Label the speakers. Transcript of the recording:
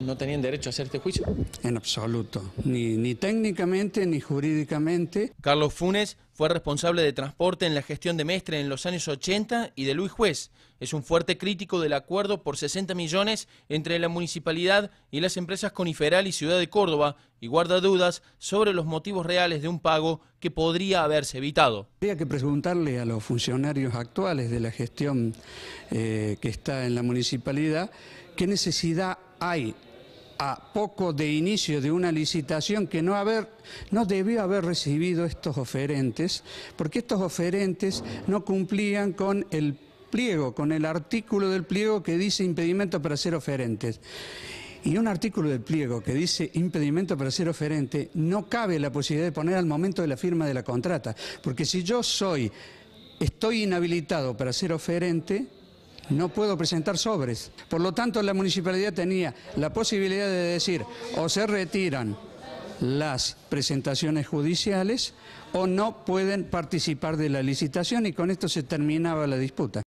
Speaker 1: ¿No tenían derecho a hacer este juicio?
Speaker 2: En absoluto, ni, ni técnicamente ni jurídicamente.
Speaker 1: Carlos Funes fue responsable de transporte en la gestión de Mestre en los años 80 y de Luis Juez. Es un fuerte crítico del acuerdo por 60 millones entre la municipalidad y las empresas Coniferal y Ciudad de Córdoba y guarda dudas sobre los motivos reales de un pago que podría haberse evitado.
Speaker 2: Habría que preguntarle a los funcionarios actuales de la gestión eh, que está en la municipalidad qué necesidad hay a poco de inicio de una licitación que no, haber, no debió haber recibido estos oferentes, porque estos oferentes no cumplían con el pliego, con el artículo del pliego que dice impedimento para ser oferentes. Y un artículo del pliego que dice impedimento para ser oferente, no cabe la posibilidad de poner al momento de la firma de la contrata, porque si yo soy, estoy inhabilitado para ser oferente, no puedo presentar sobres. Por lo tanto, la municipalidad tenía la posibilidad de decir o se retiran las presentaciones judiciales o no pueden participar de la licitación y con esto se terminaba la disputa.